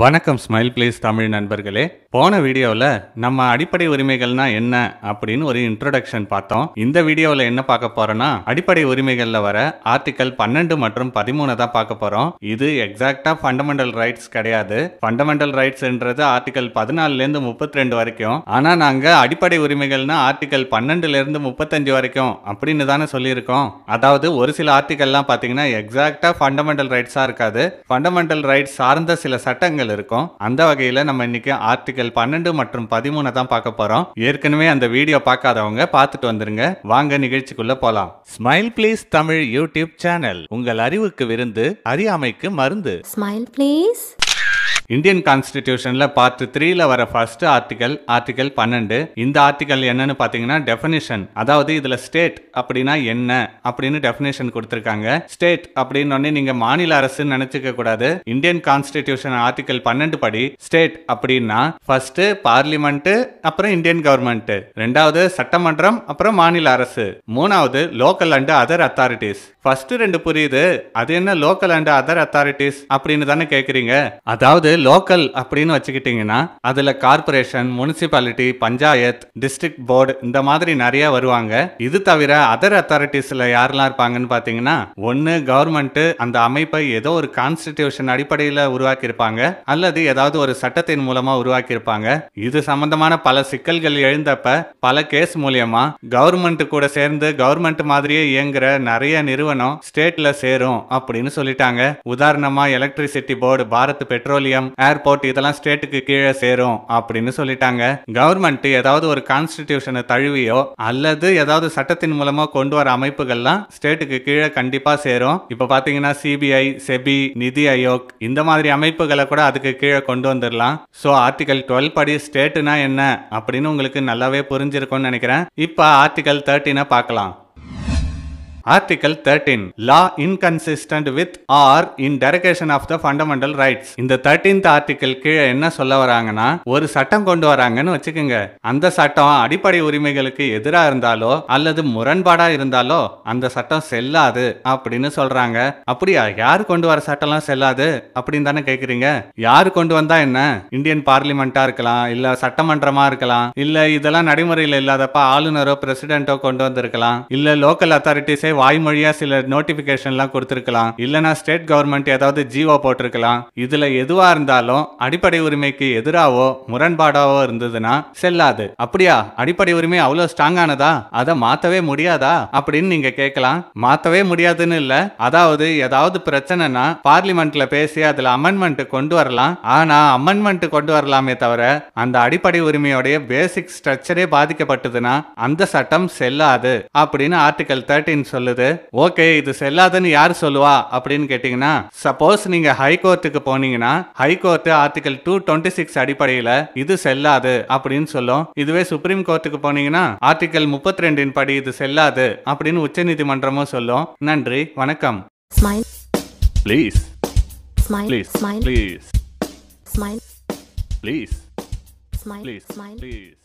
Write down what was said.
வணக்கம் smile place Tamil நண்பர்களே போன வீடியோவில் நம்ம அடிப்படை உரிமைகள்னா என்ன அப்படின்னு ஒரு இன்ட்ரொடக்ஷன் பார்த்தோம் இந்த வீடியோவில் என்ன பார்க்க போறோம்னா அடிப்படை உரிமைகளில் வர ஆர்டிக்கல் பன்னெண்டு மற்றும் பதிமூணு தான் பார்க்க போறோம் இது எக்ஸாக்டா ஃபண்டமெண்டல் ரைட்ஸ் கிடையாது ஃபண்டமெண்டல் ரைட்ஸ்ன்றது ஆர்டிக்கல் பதினாலுலேருந்து முப்பத்தி ரெண்டு வரைக்கும் ஆனால் நாங்கள் அடிப்படை உரிமைகள்னா ஆர்டிக்கல் பன்னெண்டுலேருந்து முப்பத்தஞ்சு வரைக்கும் அப்படின்னு தானே சொல்லியிருக்கோம் அதாவது ஒரு சில ஆர்டிக்கல்லாம் பார்த்தீங்கன்னா எக்ஸாக்டா ஃபண்டமெண்டல் ரைட்ஸாக இருக்காது ஃபண்டமெண்டல் ரைட்ஸ் சார்ந்த சில சட்டங்கள் விஷயங்கள் இருக்கும் அந்த வகையில நம்ம இன்னைக்கு ஆர்டிகல் பன்னெண்டு மற்றும் பதிமூணு தான் பார்க்க போறோம் ஏற்கனவே அந்த வீடியோ பார்க்காதவங்க பார்த்துட்டு வந்துருங்க வாங்க நிகழ்ச்சிக்குள்ள போலாம் smile please Tamil YouTube channel உங்கள் அறிவுக்கு விருந்து அறியாமைக்கு மருந்து ஸ்மைல் பிளேஸ் இந்தியன் கான்ஸ்டிடியூஷன்ல பார்ட் த்ரீல வர ஃபர்ஸ்ட் ஆர்டிகல் ஆர்டிகல் பன்னெண்டு இந்த ஆர்டிகல் என்னன்னு பாத்தீங்கன்னா டெபினிஷன் அதாவது இதுல ஸ்டேட் அப்படின்னா என்ன அப்படின்னு டெபினிஷன் கொடுத்திருக்காங்க ஸ்டேட் அப்படின்னு நீங்க மாநில அரசு நினைச்சுக்க கூடாது இந்தியன் கான்ஸ்டிடியூஷன் ஆர்டிகல் பன்னெண்டு படி ஸ்டேட் அப்படின்னா ஃபர்ஸ்ட் பார்லிமெண்ட் அப்புறம் இந்தியன் கவர்மெண்ட் ரெண்டாவது சட்டமன்றம் அப்புறம் மாநில அரசு மூணாவது local and other authorities first ரெண்டு புரியுது அது என்ன லோக்கல் அண்ட் அதர் அத்தாரிட்டிஸ் அப்படின்னு தானே கேக்குறீங்க அதாவது லோக்கல் அப்படின்னு வச்சுக்கிட்டிங்கன்னா அதில் corporation municipality panchayat district board இந்த மாதிரி நிறைய வருவாங்க இது தவிர அதர் அத்தாரிட்டிஸ்ல யாரெல்லாம் இருப்பாங்கன்னு பார்த்தீங்கன்னா ஒன்னு கவர்மெண்ட்டு அந்த அமைப்பை ஏதோ ஒரு கான்ஸ்டிடியூஷன் அடிப்படையில் உருவாக்கியிருப்பாங்க அல்லது ஏதாவது ஒரு சட்டத்தின் மூலமாக உருவாக்கியிருப்பாங்க இது சம்பந்தமான பல சிக்கல்கள் எழுந்தப்ப பல கேஸ் மூலியமா கவர்மெண்ட் கூட சேர்ந்து கவர்மெண்ட் மாதிரியே இயங்குற நிறைய நிறுவனம் ஸ்டேட்ல சேரும் அப்படின்னு சொல்லிட்டாங்க உதாரணமா electricity board Bharat Petroleum stadium airport இதெல்லாம் ஸ்டேட்டுக்கு கீழே சேரும் அப்படின்னு சொல்லிட்டாங்க கவர்மெண்ட் ஏதாவது ஒரு கான்ஸ்டிடியூஷனை தழுவியோ அல்லது ஏதாவது சட்டத்தின் மூலமா கொண்டு வர அமைப்புகள்லாம் ஸ்டேட்டுக்கு கீழே கண்டிப்பா சேரும் இப்ப பாத்தீங்கன்னா சிபிஐ செபி நிதி ஆயோக் இந்த மாதிரி அமைப்புகளை கூட அதுக்கு கீழே கொண்டு வந்துடலாம் ஸோ ஆர்டிகல் டுவெல் படி ஸ்டேட்டுனா என்ன அப்படின்னு உங்களுக்கு நல்லாவே புரிஞ்சிருக்கும்னு நினைக்கிறேன் இப்போ ஆர்டிகல் தேர்ட்டினை பார்க்கலாம் article thirteen law inconsistent with or in derogation of the fundamental rights இந்த தேர்டீன்த் ஆர்டிகல் கீழே என்ன சொல்ல வராங்கன்னா ஒரு சட்டம் கொண்டு வராங்கன்னு வச்சுக்கோங்க அந்த சட்டம் அடிப்படை உரிமைகளுக்கு எதிராக இருந்தாலோ அல்லது முரண்பாடா இருந்தாலோ அந்த சட்டம் செல்லாது அப்படின்னு சொல்றாங்க அப்படியா யார் கொண்டு வர சட்டம்லாம் செல்லாது அப்படின்னு தானே கேக்குறீங்க யார் கொண்டு வந்தா என்ன இந்தியன் பார்லிமெண்டா இருக்கலாம் இல்ல சட்டமன்றமா இருக்கலாம் இல்ல இதெல்லாம் நடைமுறையில் இல்லாதப்ப ஆளுநரோ பிரசிடென்ட்டோ கொண்டு வந்திருக்கலாம் இல்ல லோக்கல் அத்தாரிட்டிஸே அரசே வாய்மொழியா சில எல்லாம் கொடுத்திருக்கலாம் இல்லனா ஸ்டேட் கவர்மெண்ட் ஏதாவது ஜீவோ போட்டிருக்கலாம் இதுல எதுவா இருந்தாலும் அடிப்படை உரிமைக்கு எதிராவோ முரண்பாடாவோ இருந்ததுன்னா செல்லாது அப்படியா அடிப்படை உரிமை அவ்வளவு ஸ்ட்ராங்கானதா அதை மாத்தவே முடியாதா அப்படின்னு நீங்க கேட்கலாம் மாத்தவே முடியாதுன்னு இல்ல அதாவது ஏதாவது பிரச்சனைனா பார்லிமெண்ட்ல பேசி அதுல அமெண்ட்மெண்ட் கொண்டு வரலாம் ஆனா அமெண்ட்மெண்ட் கொண்டு வரலாமே தவிர அந்த அடிப்படை உரிமையோடைய பேசிக் ஸ்ட்ரக்சரே பாதிக்கப்பட்டதுன்னா அந்த சட்டம் செல்லாது அப்படின்னு ஆர்டிகல் தேர்ட்டின் சொல்ல சொல்லுது ஓகே இது செல்லாதுன்னு யார் சொல்லுவா அப்படின்னு கேட்டீங்கன்னா சப்போஸ் நீங்க ஹைகோர்ட்டுக்கு போனீங்கன்னா high court article two twenty six அடிப்படையில இது செல்லாது அப்படின்னு சொல்லும் இதுவே சுப்ரீம் கோர்ட்டுக்கு போனீங்கன்னா ஆர்டிகல் முப்பத்தி ரெண்டின் படி இது செல்லாது அப்படின்னு உச்ச நீதிமன்றமும் சொல்லும் நன்றி வணக்கம் please please please please please please